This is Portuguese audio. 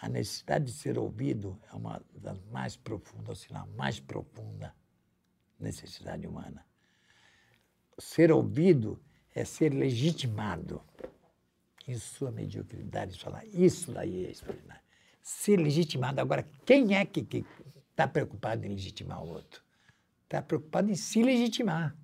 A necessidade de ser ouvido é uma das mais profundas, se não mais profunda necessidade humana. Ser ouvido é ser legitimado em sua mediocridade, falar isso daí é extraordinário. Ser legitimado. Agora, quem é que está preocupado em legitimar o outro? Está preocupado em se legitimar.